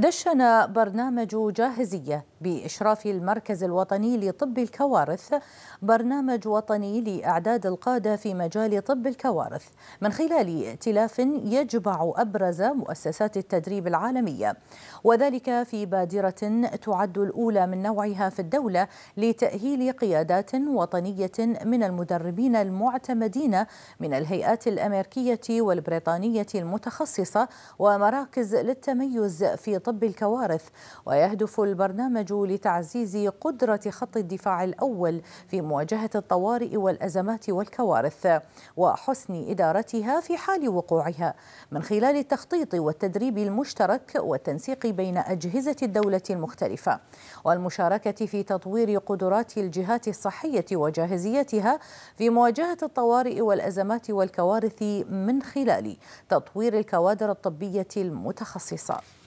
دشن برنامج جاهزية بإشراف المركز الوطني لطب الكوارث برنامج وطني لإعداد القادة في مجال طب الكوارث من خلال ائتلاف يجمع أبرز مؤسسات التدريب العالمية وذلك في بادرة تعد الأولى من نوعها في الدولة لتأهيل قيادات وطنية من المدربين المعتمدين من الهيئات الأمريكية والبريطانية المتخصصة ومراكز للتميز في طب الكوارث ويهدف البرنامج لتعزيز قدرة خط الدفاع الأول في مواجهة الطوارئ والأزمات والكوارث وحسن إدارتها في حال وقوعها من خلال التخطيط والتدريب المشترك والتنسيق بين أجهزة الدولة المختلفة والمشاركة في تطوير قدرات الجهات الصحية وجاهزيتها في مواجهة الطوارئ والأزمات والكوارث من خلال تطوير الكوادر الطبية المتخصصة